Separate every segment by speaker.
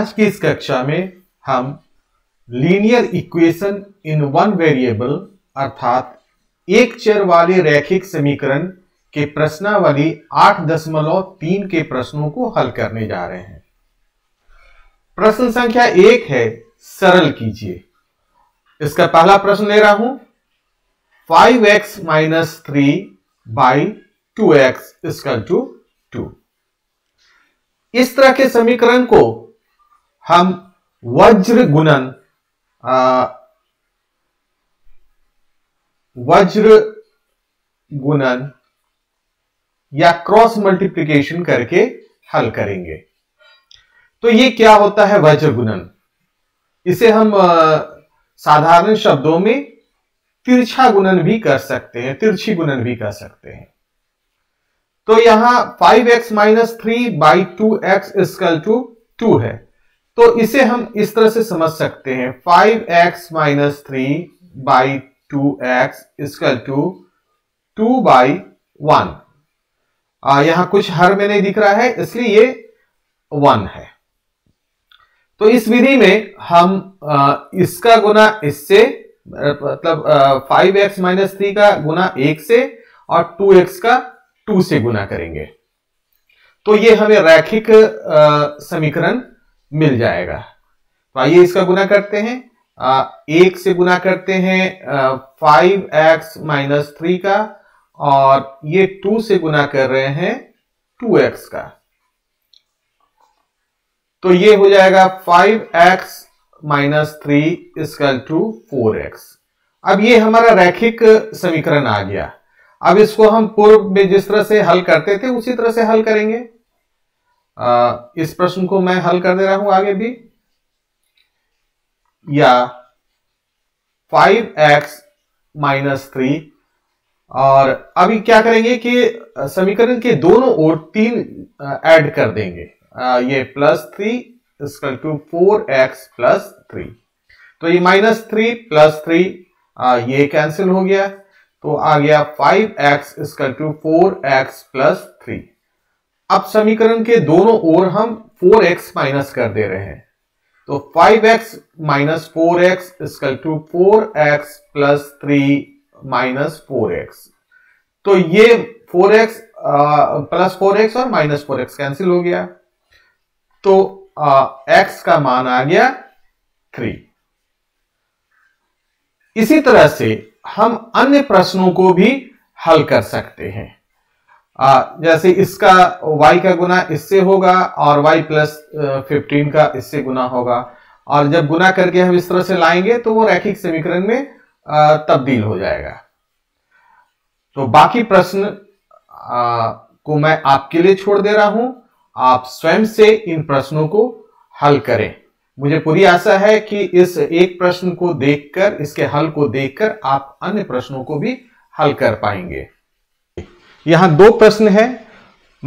Speaker 1: आज की इस कक्षा में हम linear equation in one variable अर्थात एक चर वाले रैखिक समीकरण के प्रश्नावली 8.3 के प्रश्नों को हल करने जा रहे हैं प्रश्न संख्या एक है सरल कीजिए इसका पहला प्रश्न ले रहा हूं 5x x minus three by two x to two इस तरह के समीकरण को हम वज्र गुणन वज्र गुणन या क्रॉस मल्टीप्लीकेशन करके हल करेंगे तो ये क्या होता है वज्र गुणन इसे हम साधारण शब्दों में तिरछा गुणन भी कर सकते हैं तिरछी गुणन भी कर सकते हैं तो यहां 5x x minus three by two x equal to two है तो इसे हम इस तरह से समझ सकते हैं five x minus three by two x equal to two by one यहां कुछ हर में नहीं दिख रहा है इसलिए ये वन है तो इस विधि में हम आ, इसका गुना इससे मतलब फाइव एक्स माइनस थ्री का गुना एक से और टू एक्स का टू से गुना करेंगे तो ये हमें रैखिक समीकरण मिल हम्म। जाएगा तो आइए इसका गुना करते हैं आ, एक से गुना करते हैं फाइव एक्स माइनस थ्री का और ये टू से गुना कर रहे हैं टू एक्स का तो ये हो जाएगा फाइव एक्स माइनस थ्री इसका टू फोर एक्स अब ये हमारा रैखिक समीकरण आ गया अब इसको हम पूर्व में जिस तरह से हल करते थे उसी तरह से हल करेंगे इस प्रश्न को मैं हल कर दे रहा हूं आगे भी या फाइव एक्स माइनस थ्री और अभी क्या करेंगे कि समीकरण के दोनों ओर तीन ऐड कर देंगे ये plus three equal to four x plus three तो ये माइनस थ्री प्लस थ्री ये कैंसिल हो गया तो आ गया five x equal to four x plus three अब समीकरण के दोनों ओर हम 4x माइनस कर दे रहे हैं तो 5x x minus four x school to four x plus three minus four x तो ये 4x प्लस फोर एक्स और माइनस फोर एक्स कैंसिल हो गया तो आ, x का मान आ गया थ्री इसी तरह से हम अन्य प्रश्नों को भी हल कर सकते हैं आ, जैसे इसका y का गुना इससे होगा और y प्लस फिफ्टीन का इससे गुना होगा और जब गुना करके हम इस तरह से लाएंगे तो वो रैखिक समीकरण में तब्दील हो जाएगा तो बाकी प्रश्न को मैं आपके लिए छोड़ दे रहा हूं आप स्वयं से इन प्रश्नों को हल करें मुझे पूरी आशा है कि इस एक प्रश्न को देखकर इसके हल को देखकर आप अन्य प्रश्नों को भी हल कर पाएंगे यहां दो प्रश्न है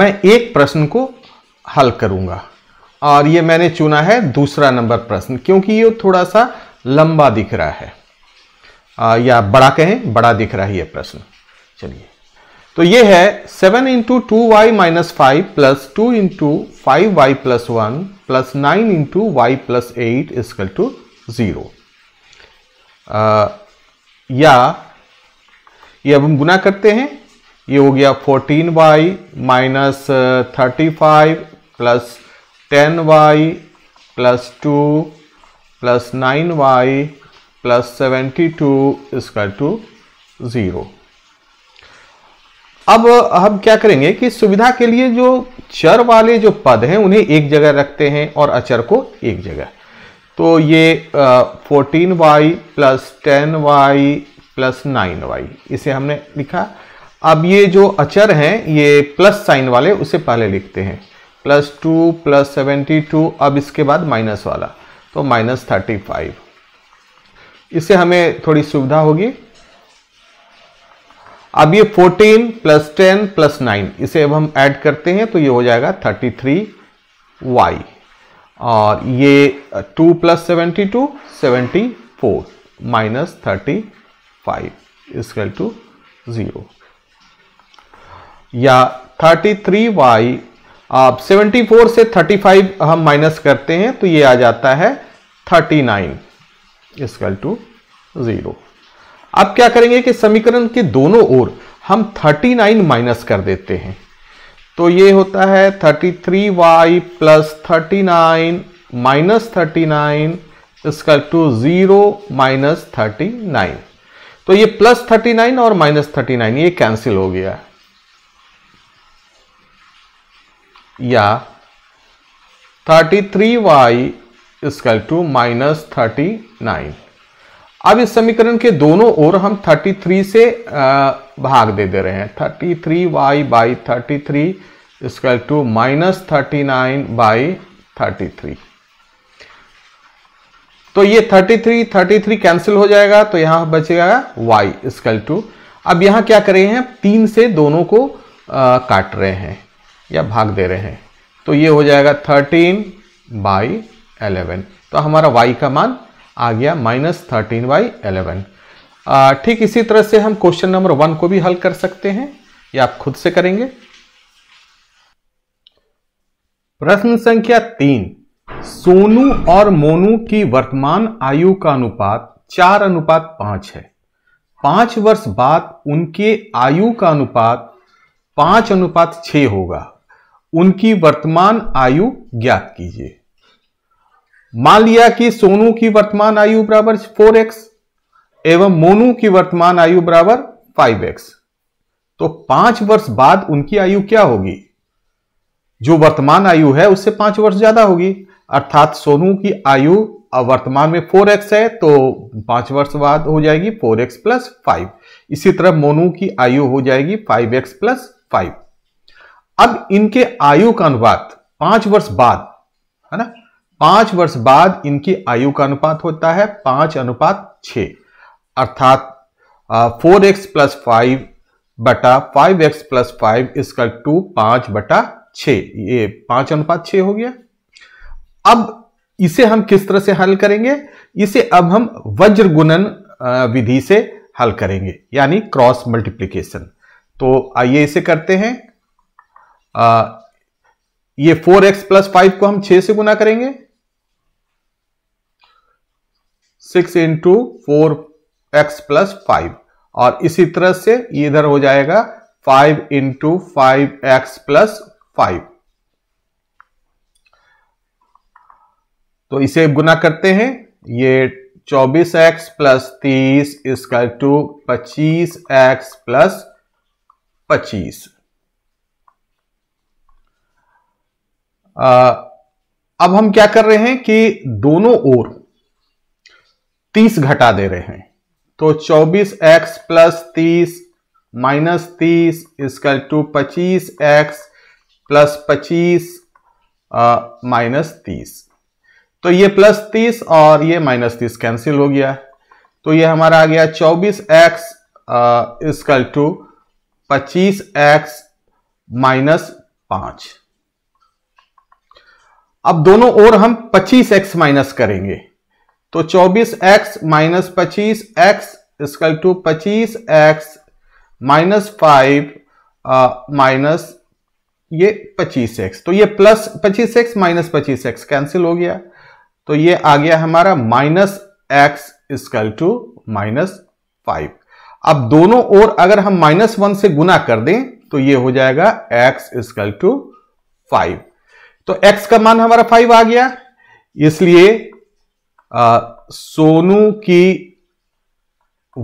Speaker 1: मैं एक प्रश्न को हल करूंगा और ये मैंने चुना है दूसरा नंबर प्रश्न क्योंकि ये थोड़ा सा लंबा दिख रहा है आ, या बड़ा कहें बड़ा दिख रहा है ये प्रश्न चलिए तो ये है seven into two y minus five plus two into five y plus one plus nine into y plus eight equal to zero या ये अब हम गुना करते हैं ये हो गया fourteen y minus thirty five plus ten y plus two plus nine y plus seventy two equal to zero अब uh, हम क्या करेंगे कि सुविधा के लिए जो चर वाले जो पद हैं उन्हें एक जगह रखते हैं और अचर को एक जगह तो ये fourteen y plus ten y plus nine y इसे हमने लिखा अब ये जो अचर हैं ये प्लस साइन वाले उसे पहले लिखते हैं plus two plus seventy two अब इसके बाद माइनस वाला तो माइनस थर्टी फाइव इससे हमें थोड़ी सुविधा होगी अब ये fourteen plus ten plus nine इसे अब हम ऐड करते हैं तो ये हो जाएगा थर्टी थ्री वाई और ये two plus seventy two seventy four minus thirty five equal to zero या 33y वाई आप सेवेंटी से 35 हम माइनस करते हैं तो ये आ जाता है 39 नाइन स्कल टू ज़ीरो अब क्या करेंगे कि समीकरण के दोनों ओर हम 39 माइनस कर देते हैं तो ये होता है 33y three y plus thirty nine minus thirty nine equal to zero minus thirty nine तो ये प्लस थर्टी नाइन और माइनस थर्टी नाइन ये कैंसिल हो गया है या 33y y equal to minus thirty अब इस समीकरण के दोनों ओर हम 33 से भाग दे दे रहे हैं 33y three y by thirty three equal to minus thirty nine by thirty three तो ये 33 33 कैंसिल हो जाएगा तो यहां बचेगा y स्क्वायर टू अब यहां क्या कर रहे हैं तीन से दोनों को आ, काट रहे हैं या भाग दे रहे हैं तो ये हो जाएगा थर्टीन बाई एलेवन तो हमारा y का मान आ गया माइनस थर्टीन बाई एलेवन ठीक इसी तरह से हम क्वेश्चन नंबर वन को भी हल कर सकते हैं या आप खुद से करेंगे प्रश्न संख्या तीन सोनू और मोनू की वर्तमान आयु का अनुपात चार अनुपात पांच है पांच वर्ष बाद उनके आयु का अनुपात पांच अनुपात छ होगा उनकी वर्तमान आयु ज्ञात कीजिए मान लिया कि सोनू की वर्तमान आयु बराबर फोर एक्स एवं मोनू की वर्तमान आयु बराबर फाइव एक्स तो पांच वर्ष बाद उनकी आयु क्या होगी जो वर्तमान आयु है उससे पांच वर्ष ज्यादा होगी अर्थात सोनू की आयु वर्तमान में फोर एक्स है तो पांच वर्ष बाद हो जाएगी फोर एक्स प्लस फाइव इसी तरह मोनू की आयु हो जाएगी फाइव एक्स प्लस फाइव अब इनके आयु का अनुपात पांच वर्ष बाद है ना पांच वर्ष बाद इनकी आयु का अनुपात होता है पांच अनुपात छ अर्थात फोर एक्स प्लस फाइव बटा फाइव एक्स प्लस फाइव इसका टू पांच बटा छ ये पांच अनुपात छ हो गया अब इसे हम किस तरह से हल करेंगे इसे अब हम वज्र गुणन विधि से हल करेंगे यानी क्रॉस मल्टीप्लीकेशन तो आइए इसे करते हैं आ, ये फोर एक्स प्लस फाइव को हम छह से गुना करेंगे six into four x plus five और इसी तरह से ये इधर हो जाएगा five into five x plus five तो इसे गुना करते हैं ये चौबीस एक्स प्लस तीस इसका टू पच्चीस एक्स प्लस पच्चीस अब हम क्या कर रहे हैं कि दोनों ओर 30 घटा दे रहे हैं तो 24x एक्स प्लस तीस माइनस तीस इसका टू पच्चीस एक्स प्लस पच्चीस माइनस तीस तो ये प्लस तीस और ये माइनस तीस कैंसिल हो गया तो ये हमारा आ गया चौबीस एक्स इसकल टू पच्चीस एक्स माइनस पांच अब दोनों ओर हम 25x माइनस करेंगे तो 24x माइनस पच्चीस एक्स इसकल टू पच्चीस एक्स माइनस फाइव माइनस ये 25x तो ये plus 25x minus 25x cancel हो गया तो ये आ गया हमारा minus x equal to minus five अब दोनों ओर अगर हम माइनस वन से गुना कर दें तो ये हो जाएगा एक्स स्क्वल टू फाइव तो x का मान हमारा फाइव आ गया इसलिए आ, सोनू की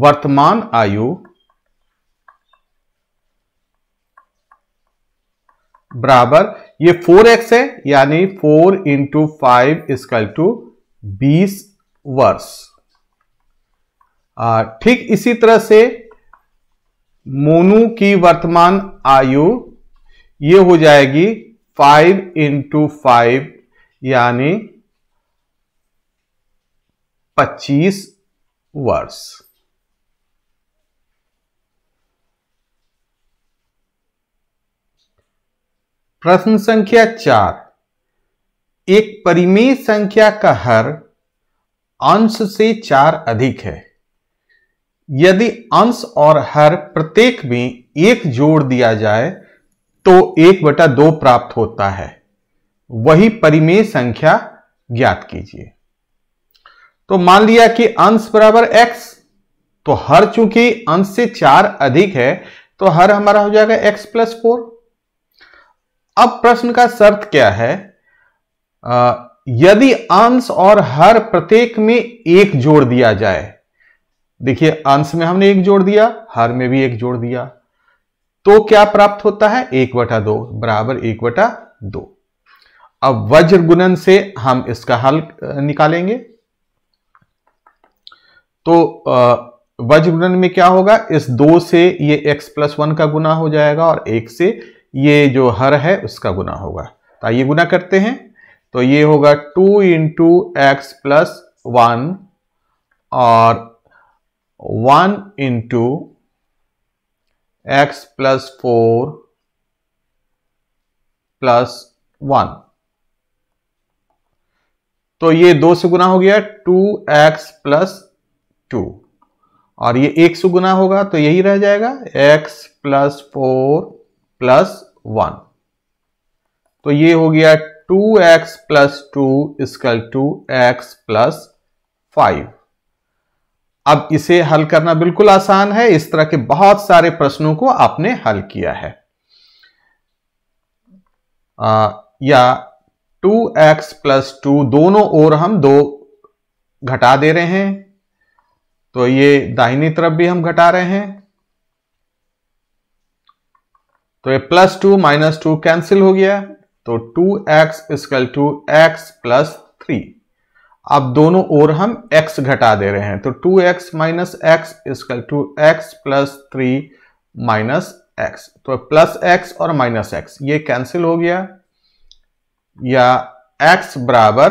Speaker 1: वर्तमान आयु बराबर ये 4x है यानी 4 इंटू फाइव इसकल टू बीस वर्ष ठीक इसी तरह से मोनू की वर्तमान आयु ये हो जाएगी फाइव इंटू फाइव यानी पच्चीस वर्ष प्रश्न संख्या चार एक परिमेय संख्या का हर अंश से चार अधिक है यदि अंश और हर प्रत्येक में एक जोड़ दिया जाए तो एक बटा दो प्राप्त होता है वही परिमेय संख्या ज्ञात कीजिए तो मान लिया कि अंश बराबर x तो हर चूंकि अंश से चार अधिक है तो हर हमारा हो जाएगा x प्लस फोर अब प्रश्न का शर्त क्या है आ, यदि अंश और हर प्रत्येक में एक जोड़ दिया जाए देखिए अंश में हमने एक जोड़ दिया हर में भी एक जोड़ दिया तो क्या प्राप्त होता है एक बटा दो बराबर एक बटा दो अब वज्र गुणन से हम इसका हल निकालेंगे तो वज्र गुणन में क्या होगा इस दो से ये x प्लस वन का गुना हो जाएगा और एक से ये जो हर है उसका गुना होगा तो आइए गुना करते हैं तो ये होगा two into x plus one और one into x plus four plus one तो ये दो से गुना हो गया टू एक्स प्लस टू और ये एक से गुना होगा तो यही रह जाएगा x plus four plus one तो ये हो गया two x plus two equal to x plus five अब इसे हल करना बिल्कुल आसान है इस तरह के बहुत सारे प्रश्नों को आपने हल किया है आ, या 2x प्लस टू दोनों ओर हम दो घटा दे रहे हैं तो ये दाहिनी तरफ भी हम घटा रहे हैं तो ये plus two minus two cancel हो गया तो two x equal to x plus three अब दोनों ओर हम x घटा दे रहे हैं तो 2x x minus x equal to x plus three minus x तो प्लस एक्स और माइनस एक्स ये कैंसिल हो गया या x बराबर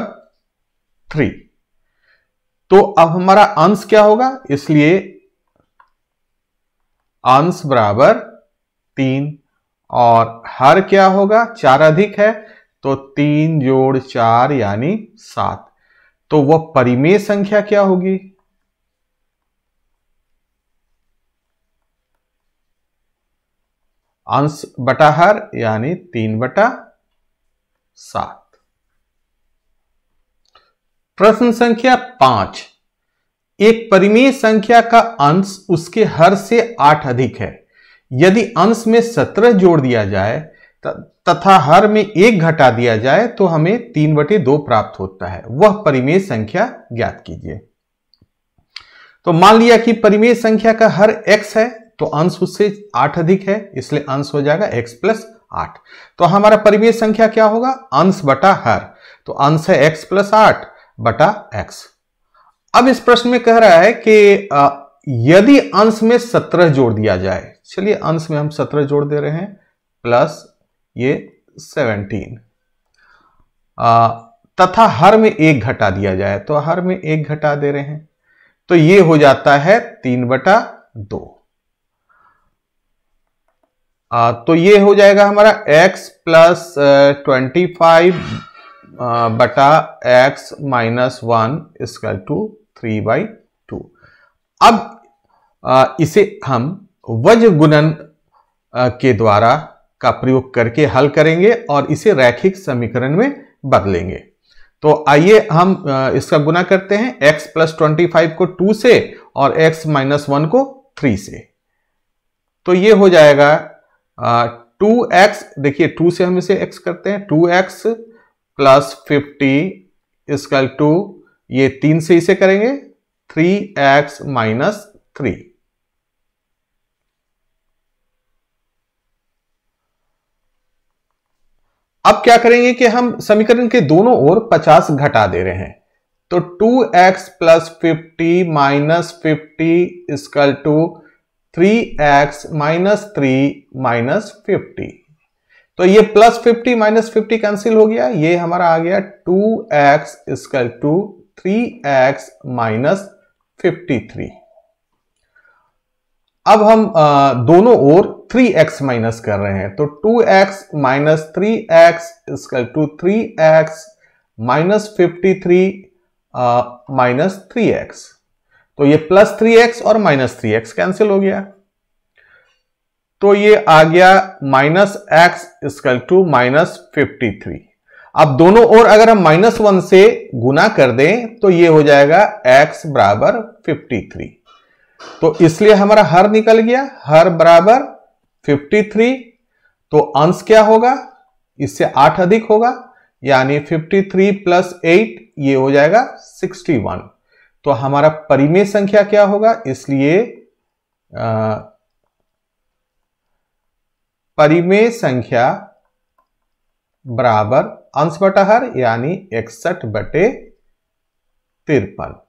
Speaker 1: थ्री तो अब हमारा अंश क्या होगा इसलिए अंश बराबर तीन और हर क्या होगा चार अधिक है तो तीन जोड़ चार यानी सात तो वह परिमेय संख्या क्या होगी अंश बटा हर यानी तीन बटा सात प्रश्न संख्या पांच एक परिमेय संख्या का अंश उसके हर से आठ अधिक है यदि अंश में सत्रह जोड़ दिया जाए तथा हर में एक घटा दिया जाए तो हमें तीन बटे दो प्राप्त होता है वह परिमेय संख्या ज्ञात कीजिए तो मान लिया कि परिमेय संख्या का हर x है तो अंश उससे आठ अधिक है इसलिए अंश हो जाएगा x प्लस आठ तो हमारा परिमेय संख्या क्या होगा अंश बटा हर तो अंश है x प्लस आठ बटा एक्स अब इस प्रश्न में कह रहा है कि यदि अंश में सत्रह जोड़ दिया जाए चलिए अंश में हम सत्रह जोड़ दे रहे हैं प्लस ये सेवनटीन तथा हर में एक घटा दिया जाए तो हर में एक घटा दे रहे हैं तो ये हो जाता है तीन बटा दो आ, तो ये हो जाएगा हमारा x प्लस ट्वेंटी फाइव बटा x minus one square two three by two अब आ, इसे हम वज गुणन के द्वारा का प्रयोग करके हल करेंगे और इसे रैखिक समीकरण में बदलेंगे तो आइए हम इसका गुना करते हैं x प्लस ट्वेंटी को 2 से और x माइनस वन को 3 से तो ये हो जाएगा टू एक्स देखिए 2 से हम इसे x करते हैं 2x x plus fifty is equal two ये तीन से इसे करेंगे थ्री एक्स माइनस थ्री अब क्या करेंगे कि हम समीकरण के दोनों ओर 50 घटा दे रहे हैं तो 2x x plus fifty minus fifty is equal two three x minus three minus fifty तो ये plus fifty minus fifty cancel हो गया ये हमारा आ गया 2x x school two three x minus fifty three अब हम आ, दोनों ओर थ्री एक्स माइनस कर रहे हैं तो two x minus three x two three x minus fifty three minus three x तो ये प्लस थ्री एक्स और माइनस थ्री एक्स कैंसिल हो गया तो ये आ गया minus x school two minus fifty three अब दोनों ओर अगर हम माइनस वन से गुना कर दें तो ये हो जाएगा एक्स बराबर फिफ्टी थ्री तो इसलिए हमारा हर निकल गया हर बराबर 53 तो अंश क्या होगा इससे आठ अधिक होगा यानी 53 प्लस एट ये हो जाएगा 61 तो हमारा परिमेय संख्या क्या होगा इसलिए परिमेय संख्या बराबर अंश बटा हर यानी इकसठ बटे तिरपन